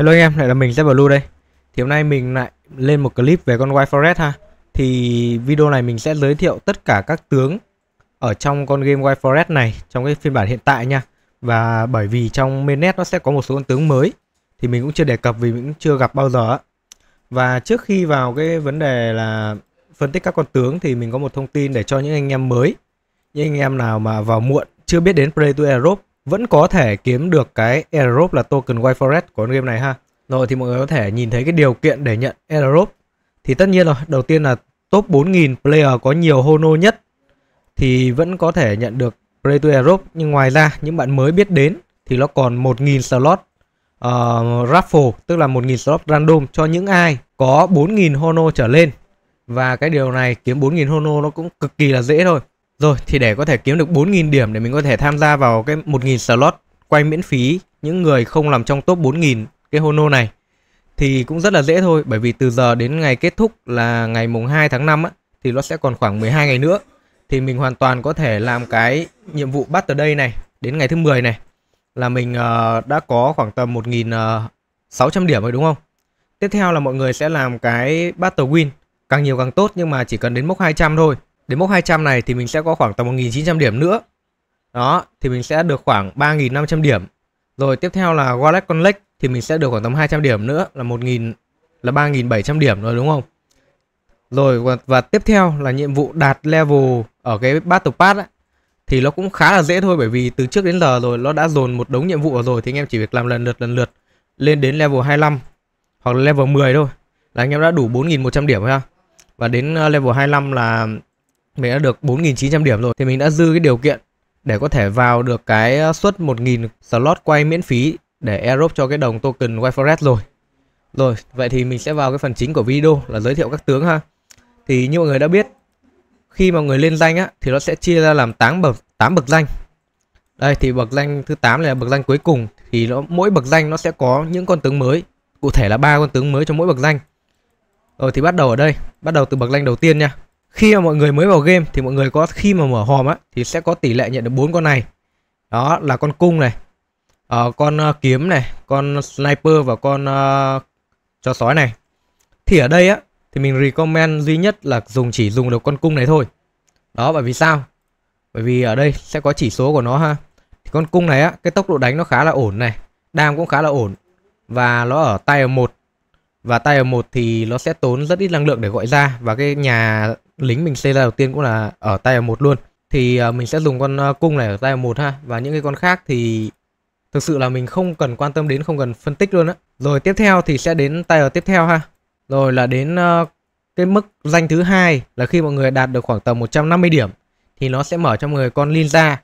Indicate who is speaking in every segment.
Speaker 1: Hello anh em, lại là mình sẽ vào lưu đây Thì hôm nay mình lại lên một clip về con White Forest ha Thì video này mình sẽ giới thiệu tất cả các tướng Ở trong con game White Forest này Trong cái phiên bản hiện tại nha Và bởi vì trong mainnet nó sẽ có một số con tướng mới Thì mình cũng chưa đề cập vì mình cũng chưa gặp bao giờ Và trước khi vào cái vấn đề là Phân tích các con tướng thì mình có một thông tin để cho những anh em mới Những anh em nào mà vào muộn Chưa biết đến Play to Europe vẫn có thể kiếm được cái airdrop là token White Forest của game này ha. Rồi thì mọi người có thể nhìn thấy cái điều kiện để nhận airdrop. Thì tất nhiên rồi, đầu tiên là top 4000 player có nhiều hono nhất thì vẫn có thể nhận được play to airdrop nhưng ngoài ra những bạn mới biết đến thì nó còn 1000 slot uh, raffle tức là 1000 slot random cho những ai có 4000 hono trở lên và cái điều này kiếm 4000 hono nó cũng cực kỳ là dễ thôi rồi thì để có thể kiếm được 4.000 điểm để mình có thể tham gia vào cái 1.000 slot quay miễn phí những người không làm trong top 4.000 cái Hono này thì cũng rất là dễ thôi bởi vì từ giờ đến ngày kết thúc là ngày mùng 2 tháng 5 á, thì nó sẽ còn khoảng 12 ngày nữa thì mình hoàn toàn có thể làm cái nhiệm vụ bắt ở đây này đến ngày thứ 10 này là mình uh, đã có khoảng tầm 1.600 ờ, điểm rồi đúng không? Tiếp theo là mọi người sẽ làm cái Battle Win càng nhiều càng tốt nhưng mà chỉ cần đến mốc 200 thôi Đến mốc 200 này thì mình sẽ có khoảng tầm 1900 điểm nữa. Đó, thì mình sẽ được khoảng 3500 điểm. Rồi tiếp theo là Wallet Connect thì mình sẽ được khoảng tầm 200 điểm nữa là 1000 là 3700 điểm rồi đúng không? Rồi và, và tiếp theo là nhiệm vụ đạt level ở cái Battle Pass ấy, thì nó cũng khá là dễ thôi bởi vì từ trước đến giờ rồi nó đã dồn một đống nhiệm vụ rồi thì anh em chỉ việc làm lần lượt lần lượt lên đến level 25 hoặc là level 10 thôi là anh em đã đủ 4100 điểm ha. Và đến ờ, level 25 là mình đã được 4.900 điểm rồi thì mình đã dư cái điều kiện để có thể vào được cái ờ, suất 1.000 slot quay miễn phí để airdrop cho cái đồng token White rồi. Rồi, vậy thì mình sẽ vào cái phần chính của video là giới thiệu các tướng ha. Thì như mọi người đã biết, khi mà người lên danh á thì nó sẽ chia ra làm 8 bậc 8 bậc danh. Đây thì bậc danh thứ 8 là bậc danh cuối cùng thì nó mỗi bậc danh nó sẽ có những con tướng mới, cụ thể là ba con tướng mới cho mỗi bậc danh. Rồi thì bắt đầu ở đây, bắt đầu từ bậc danh đầu tiên nha khi mà mọi người mới vào game thì mọi người có khi mà mở hòm á thì sẽ có tỷ lệ nhận được bốn con này đó là con cung này uh, con uh, kiếm này con sniper và con uh, ờ, cho sói này thì ở đây á thì mình recommend duy nhất là dùng chỉ dùng được con cung này thôi đó bởi vì sao bởi vì ở đây sẽ có chỉ số của nó ha thì con cung này á cái tốc độ đánh nó khá là ổn này đam cũng khá là ổn và nó ở tay ở một và tay ở một thì nó sẽ tốn rất ít năng lượng để gọi ra và cái nhà lính mình xây ra đầu tiên cũng là ở tay ở một luôn thì ờ, mình sẽ dùng con ờ, cung này ở tay ở một ha và những cái con khác thì thực sự là mình không cần quan tâm đến không cần phân tích luôn á rồi tiếp theo thì sẽ đến tay ở tiếp theo ha rồi là đến ờ, cái mức danh thứ hai là khi mọi người đạt được khoảng tầm 150 điểm thì nó sẽ mở cho mọi người con ninja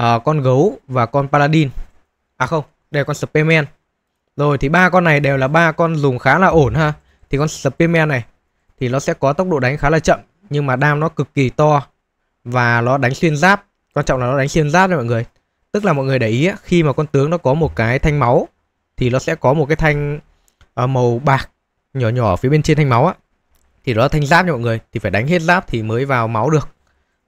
Speaker 1: uh, con gấu và con paladin à không đây là con spearman rồi thì ba con này đều là ba con dùng khá là ổn ha thì con spearman này thì nó sẽ có tốc độ đánh khá là chậm nhưng mà đam nó cực kỳ to và nó đánh xuyên giáp quan trọng là nó đánh xuyên giáp đấy mọi người tức là mọi người để ý khi mà con tướng nó có một cái thanh máu thì nó sẽ có một cái thanh ờ, màu bạc nhỏ nhỏ phía bên trên thanh máu á thì đó là thanh giáp nha mọi người thì phải đánh hết giáp thì mới vào máu được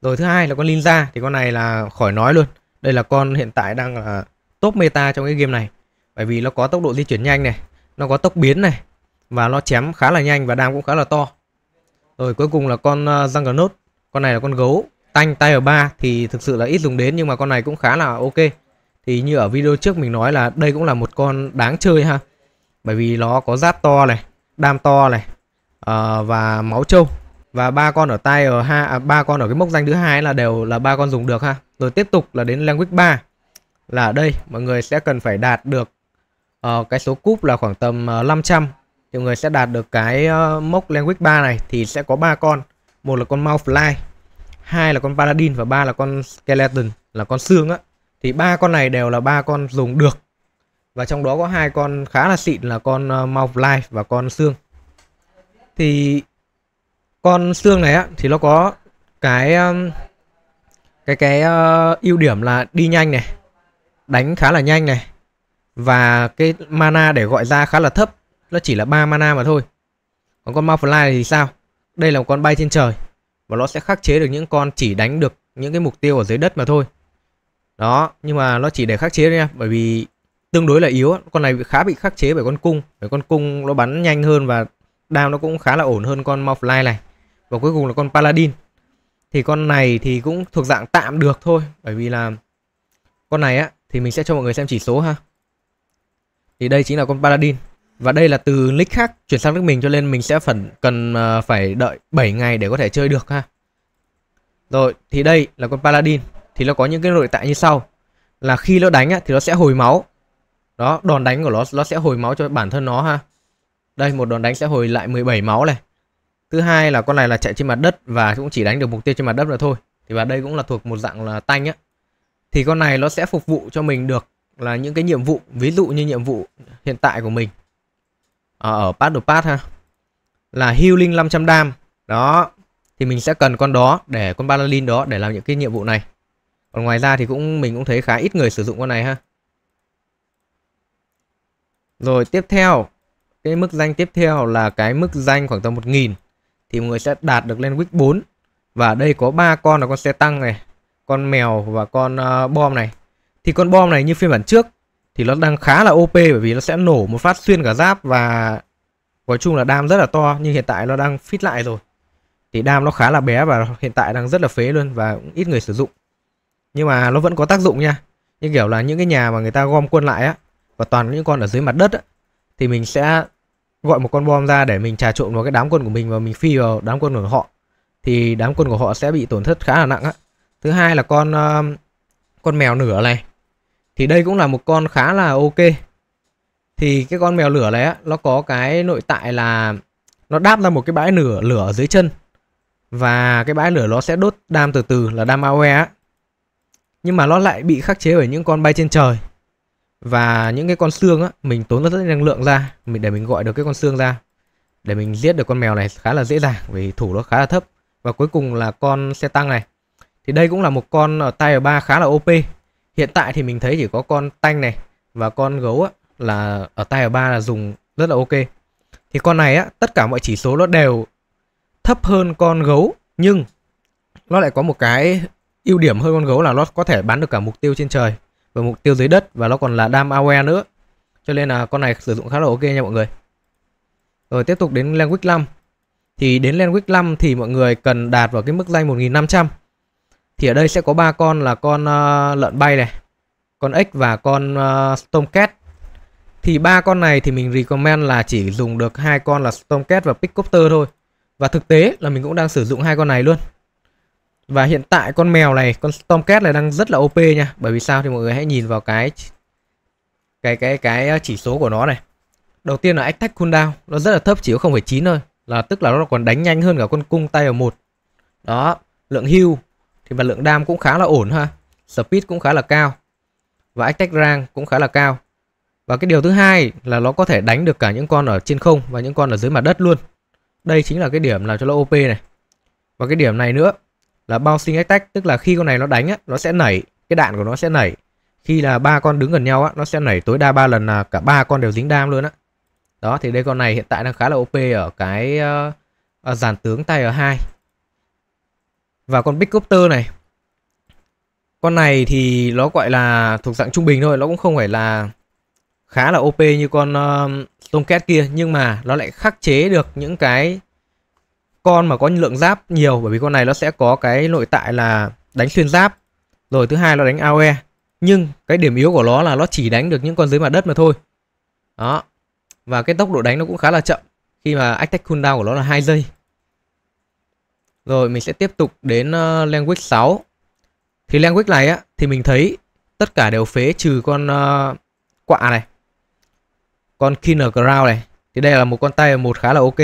Speaker 1: rồi thứ hai là con ninja thì con này là khỏi nói luôn đây là con hiện tại đang là top meta trong cái game này bởi vì nó có tốc độ di chuyển nhanh này nó có tốc biến này và nó chém khá là nhanh và đam cũng khá là to rồi cuối cùng là con à, nốt Con này là con gấu. Tanh tay ở 3 thì thực sự là ít dùng đến nhưng mà con này cũng khá là ok. Thì như ở video trước mình nói là đây cũng là một con đáng chơi ha. Bởi vì nó có giáp to này, đam to này uh, và máu trâu và ba con ở tay ở ha à, ba à, con ở cái mốc danh thứ hai là đều là ba con dùng được ha. Rồi tiếp tục là đến language 3 là ở đây mọi người sẽ cần phải đạt được uh, cái số cúp là khoảng tầm uh, 500 thì người sẽ đạt được cái uh, mốc language 3 này thì sẽ có ba con một là con fly, hai là con Paladin và ba là con Skeleton là con xương á thì ba con này đều là ba con dùng được và trong đó có hai con khá là xịn là con uh, ờ, fly và con xương thì con xương này á thì nó có cái um, cái cái uh, ưu điểm là đi nhanh này đánh khá là nhanh này và cái mana để gọi ra khá là thấp nó chỉ là 3 mana mà thôi còn con Malfly thì sao đây là một con bay trên trời và nó sẽ khắc chế được những con chỉ đánh được những cái mục tiêu ở dưới đất mà thôi đó nhưng mà nó chỉ để khắc chế thôi nha bởi vì tương đối là yếu con này khá bị khắc chế bởi con cung bởi con cung nó bắn nhanh hơn và đam nó cũng khá là ổn hơn con Malfly này và cuối cùng là con Paladin thì con này thì cũng thuộc dạng tạm được thôi bởi vì là con này á thì mình sẽ cho mọi người xem chỉ số ha thì đây chính là con Paladin và đây là từ nick khác chuyển sang nước mình cho nên mình sẽ phần cần ờ, phải đợi 7 ngày để có thể chơi được ha. Rồi, thì đây là con Paladin thì nó có những cái nội tại như sau là khi nó đánh á, thì nó sẽ hồi máu. Đó, đòn đánh của nó nó sẽ hồi máu cho bản thân nó ha. Đây, một đòn đánh sẽ hồi lại 17 máu này. Thứ hai là con này là chạy trên mặt đất và cũng chỉ đánh được mục tiêu trên mặt đất là thôi. Thì và đây cũng là thuộc một dạng là tanh á. Thì con này nó sẽ phục vụ cho mình được là những cái nhiệm vụ, ví dụ như nhiệm vụ hiện tại của mình à, ở battle pass ha là healing 500 dam đó thì mình sẽ cần con đó để con paladin đó để làm những cái nhiệm vụ này còn ngoài ra thì cũng mình cũng thấy khá ít người sử dụng con này ha rồi tiếp theo cái mức danh tiếp theo là cái mức danh khoảng tầm 1000 thì mọi người sẽ đạt được lên week 4 và đây có ba con là con xe tăng này con mèo và con uh, bom này thì con bom này như phiên bản trước thì nó đang khá là OP bởi vì nó sẽ nổ một phát xuyên cả giáp và nói chung là đam rất là to nhưng hiện tại nó đang fit lại rồi thì đam nó khá là bé và hiện tại đang rất là phế luôn và cũng ít người sử dụng nhưng mà nó vẫn có tác dụng nha như kiểu là những cái nhà mà người ta gom quân lại á và toàn những con ở dưới mặt đất á, thì mình sẽ gọi một con bom ra để mình trà trộn vào cái đám quân của mình và mình phi vào đám quân của họ thì đám quân của họ sẽ bị tổn thất khá là nặng á thứ hai là con uh, con mèo nửa này thì đây cũng là một con khá là ok thì cái con mèo lửa này á nó có cái nội tại là nó đáp ra một cái bãi lửa lửa ở dưới chân và cái bãi lửa nó sẽ đốt đam từ từ là đam AoE á nhưng mà nó lại bị khắc chế bởi những con bay trên trời và những cái con xương á mình tốn rất năng lượng ra mình để mình gọi được cái con xương ra để mình giết được con mèo này khá là dễ dàng vì thủ nó khá là thấp và cuối cùng là con xe tăng này thì đây cũng là một con ở tay ở ba khá là OP hiện tại thì mình thấy chỉ có con tanh này và con gấu á, là ở tay ở ba là dùng rất là ok thì con này á tất cả mọi chỉ số nó đều thấp hơn con gấu nhưng nó lại có một cái ưu điểm hơn con gấu là nó có thể bắn được cả mục tiêu trên trời và mục tiêu dưới đất và nó còn là dam aware nữa cho nên là con này sử dụng khá là ok nha mọi người rồi tiếp tục đến Lenwick 5 thì đến Lenwick 5 thì mọi người cần đạt vào cái mức danh 1500 thì ở đây sẽ có ba con là con uh, lợn bay này con ếch và con uh, Stormcat thì ba con này thì mình recommend là chỉ dùng được hai con là Stormcat và Pickcopter thôi và thực tế là mình cũng đang sử dụng hai con này luôn và hiện tại con mèo này con Stormcat này đang rất là OP nha bởi vì sao thì mọi người hãy nhìn vào cái cái cái cái ờ, chỉ số của nó này đầu tiên là attack cooldown nó rất là thấp chỉ có 0,9 thôi là tức là nó còn đánh nhanh hơn cả con cung tay ở một đó lượng hưu thì mà lượng đam cũng khá là ổn ha speed cũng khá là cao và attack rank cũng khá là cao và cái điều thứ hai là nó có thể đánh được cả những con ở trên không và những con ở dưới mặt đất luôn đây chính là cái điểm làm cho nó OP này và cái điểm này nữa là bouncing attack tức là khi con này nó đánh á, nó sẽ nảy cái đạn của nó sẽ nảy khi là ba con đứng gần nhau á, nó sẽ nảy tối đa ba lần là cả ba con đều dính đam luôn á đó thì đây con này hiện tại đang khá là OP ở cái uh, dàn tướng tay ở hai và con big copter này con này thì nó gọi là thuộc dạng trung bình thôi nó cũng không phải là khá là OP như con uh, Tomcat kia nhưng mà nó lại khắc chế được những cái con mà có lượng giáp nhiều bởi vì con này nó sẽ có cái nội tại là đánh xuyên giáp rồi thứ hai là đánh AoE nhưng cái điểm yếu của nó là nó chỉ đánh được những con dưới mặt đất mà thôi đó và cái tốc độ đánh nó cũng khá là chậm khi mà attack cooldown của nó là hai giây rồi mình sẽ tiếp tục đến uh, language 6. Thì language này á thì mình thấy tất cả đều phế trừ con uh, quạ này. Con Kinder Crown này. Thì đây là một con tay một khá là ok.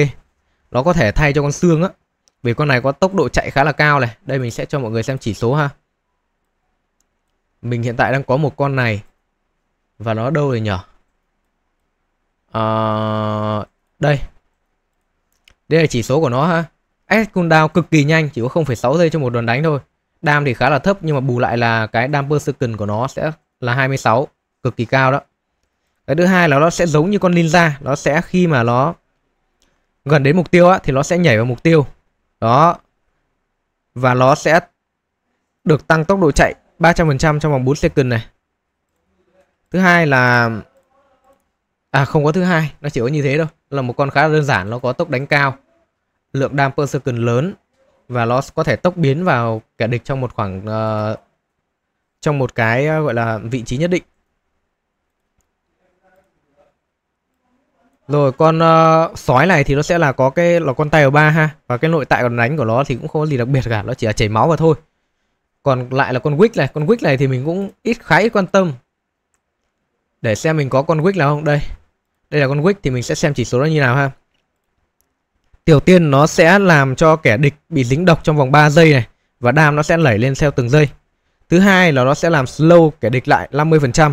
Speaker 1: Nó có thể thay cho con xương á. Vì con này có tốc độ chạy khá là cao này. Đây mình sẽ cho mọi người xem chỉ số ha. Mình hiện tại đang có một con này. Và nó đâu rồi nhỉ? À, đây. Đây là chỉ số của nó ha. Ice cooldown cực kỳ nhanh, chỉ có 0,6 giây cho một đòn đánh thôi. Đam thì khá là thấp nhưng mà bù lại là cái dam per second của nó sẽ là 26, cực kỳ cao đó. Cái thứ hai là nó sẽ giống như con ninja, nó sẽ khi mà nó gần đến mục tiêu á thì nó sẽ nhảy vào mục tiêu. Đó. Và nó sẽ được tăng tốc độ chạy 300% trong vòng 4 second này. Thứ hai là à không có thứ hai, nó chỉ có như thế thôi. Là một con khá là đơn giản, nó có tốc đánh cao lượng dam per second lớn và nó có thể tốc biến vào kẻ địch trong một khoảng uh, trong một cái uh, gọi là vị trí nhất định. Rồi con uh, sói này thì nó sẽ là có cái là con tay ở ba ha và cái nội tại còn đánh của nó thì cũng không có gì đặc biệt cả, nó chỉ là chảy máu mà thôi. Còn lại là con Wick này, con Wick này thì mình cũng ít khá ít quan tâm. Để xem mình có con Wick nào không đây. Đây là con Wick thì mình sẽ xem chỉ số nó như nào ha. Tiểu tiên nó sẽ làm cho kẻ địch bị dính độc trong vòng 3 giây này và đam nó sẽ lẩy lên theo từng giây. Thứ hai là nó sẽ làm slow kẻ địch lại 50%.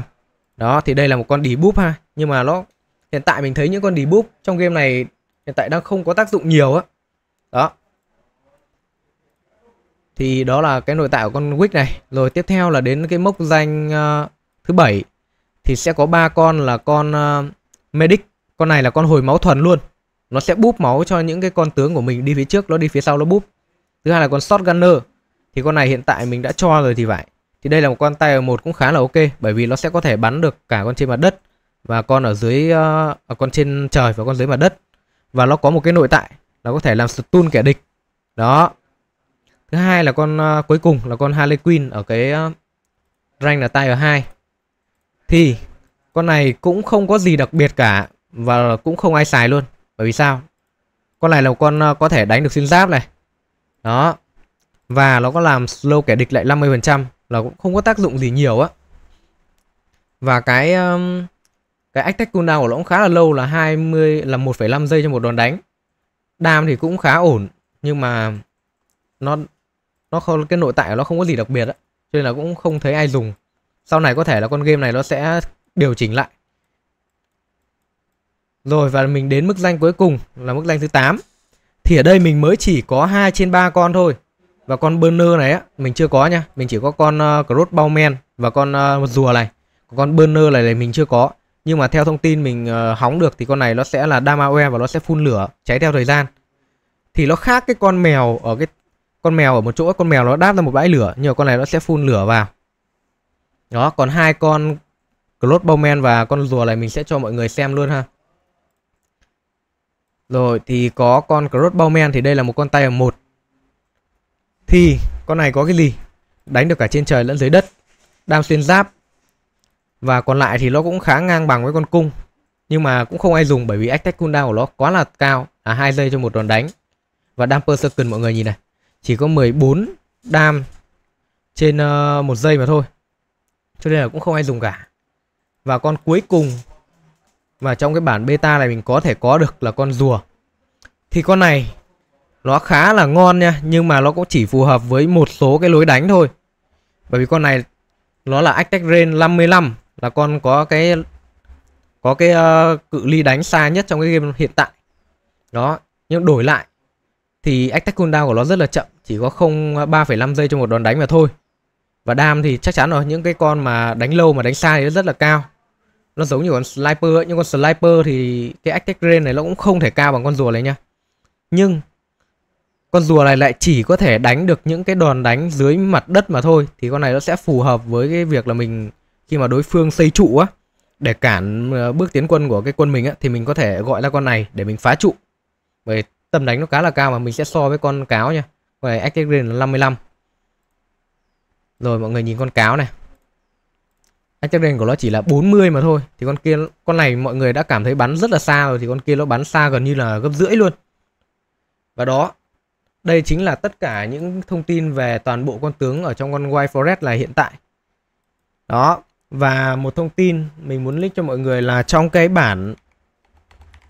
Speaker 1: Đó thì đây là một con đi debuff ha, nhưng mà nó hiện tại mình thấy những con đi debuff trong game này hiện tại đang không có tác dụng nhiều á. Đó. đó. Thì đó là cái nội tại của con Wick này. Rồi tiếp theo là đến cái mốc danh uh, thứ bảy thì sẽ có ba con là con uh, Medic, con này là con hồi máu thuần luôn nó sẽ búp máu cho những cái con tướng của mình đi phía trước nó đi phía sau nó búp thứ hai là con shot gunner thì con này hiện tại mình đã cho rồi thì phải thì đây là một con tay ở một cũng khá là ok bởi vì nó sẽ có thể bắn được cả con trên mặt đất và con ở dưới ở ờ, à, con trên trời và con dưới mặt đất và nó có một cái nội tại là có thể làm stun kẻ địch đó thứ hai là con uh, cuối cùng là con Harley Quinn ở cái uh, rank là tay ở hai thì con này cũng không có gì đặc biệt cả và cũng không ai xài luôn bởi vì sao con này là con ờ, có thể đánh được xuyên giáp này đó và nó có làm slow kẻ địch lại 50% là cũng không có tác dụng gì nhiều á và cái um, cái attack cooldown của nó cũng khá là lâu là 20 là 1,5 giây cho một đòn đánh đam thì cũng khá ổn nhưng mà nó nó không cái nội tại của nó không có gì đặc biệt á cho nên là cũng không thấy ai dùng sau này có thể là con game này nó sẽ điều chỉnh lại rồi và mình đến mức danh cuối cùng là mức danh thứ 8. Thì ở đây mình mới chỉ có 2 trên 3 con thôi. Và con burner này á, mình chưa có nha. Mình chỉ có con uh, ờ, crossbowman và con uh, rùa này. con burner này này mình chưa có. Nhưng mà theo thông tin mình uh, hóng được thì con này nó sẽ là Damawe và nó sẽ phun lửa cháy theo thời gian. Thì nó khác cái con mèo ở cái con mèo ở một chỗ con mèo nó đáp ra một bãi lửa nhưng mà con này nó sẽ phun lửa vào. Đó, còn hai con Cloth Bowman và con rùa này mình sẽ cho mọi người xem luôn ha. Rồi thì có con Crossbowman thì đây là một con tay ở một Thì con này có cái gì? Đánh được cả trên trời lẫn dưới đất Đam xuyên giáp Và còn lại thì nó cũng khá ngang bằng với con cung Nhưng mà cũng không ai dùng bởi vì attack cooldown của nó quá là cao Là hai giây cho một đòn đánh Và đam per second mọi người nhìn này Chỉ có 14 đam trên ờ, một giây mà thôi Cho nên là cũng không ai dùng cả Và con cuối cùng và trong cái bản beta này mình có thể có được là con rùa Thì con này Nó khá là ngon nha Nhưng mà nó cũng chỉ phù hợp với một số cái lối đánh thôi Bởi vì con này Nó là Actec Rain 55 Là con có cái Có cái uh, cự ly đánh xa nhất trong cái game hiện tại Đó Nhưng đổi lại Thì Actec cooldown của nó rất là chậm Chỉ có 0 3,5 ờ, giây cho một đòn đánh mà thôi Và đam thì chắc chắn rồi Những cái con mà đánh lâu mà đánh xa thì rất là cao nó giống như con sniper ấy nhưng con sniper thì cái attack range này nó cũng không thể cao bằng con rùa này nhá nhưng con rùa này lại chỉ có thể đánh được những cái đòn đánh dưới mặt đất mà thôi thì con này nó sẽ phù hợp với cái việc là mình khi mà đối phương xây trụ á để cản ờ, bước tiến quân của cái quân mình á thì mình có thể gọi ra con này để mình phá trụ bởi tầm đánh nó khá là cao mà mình sẽ so với con cáo nha con này attack range là 55 rồi mọi người nhìn con cáo này attack range của nó chỉ là 40 mà thôi thì con kia con này mọi người đã cảm thấy bắn rất là xa rồi thì con kia nó bắn xa gần như là gấp rưỡi luôn và đó đây chính là tất cả những thông tin về toàn bộ con tướng ở trong con White Forest là hiện tại đó và một thông tin mình muốn link cho mọi người là trong cái bản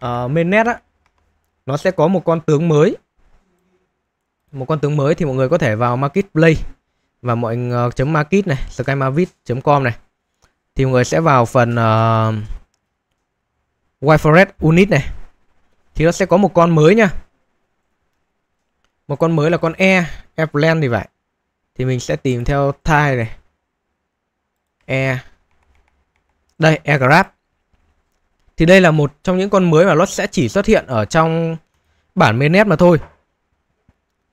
Speaker 1: uh, mainnet á nó sẽ có một con tướng mới một con tướng mới thì mọi người có thể vào Market Play và mọi uh, chấm market này skymavit com này thì mọi người sẽ vào phần uh, ờ, Wifered Unit này thì nó sẽ có một con mới nha một con mới là con E Airplane e thì vậy thì mình sẽ tìm theo thai này E đây Aircraft e thì đây là một trong những con mới mà nó sẽ chỉ xuất hiện ở trong bản mainnet mà thôi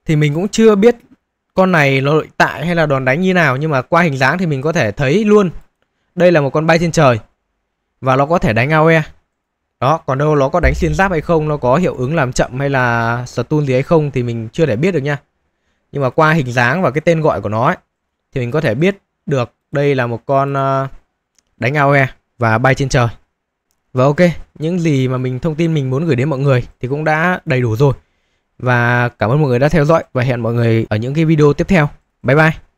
Speaker 1: thì mình cũng chưa biết con này nó nội tại hay là đòn đánh như nào nhưng mà qua hình dáng thì mình có thể thấy luôn đây là một con bay trên trời và nó có thể đánh AoE đó còn đâu nó có đánh xuyên giáp hay không nó có hiệu ứng làm chậm hay là stun gì hay không thì mình chưa thể biết được nha nhưng mà qua hình dáng và cái tên gọi của nó ấy, thì mình có thể biết được đây là một con ờ, đánh AoE và bay trên trời và ok những gì mà mình thông tin mình muốn gửi đến mọi người thì cũng đã đầy đủ rồi và cảm ơn mọi người đã theo dõi và hẹn mọi người ở những cái video tiếp theo bye bye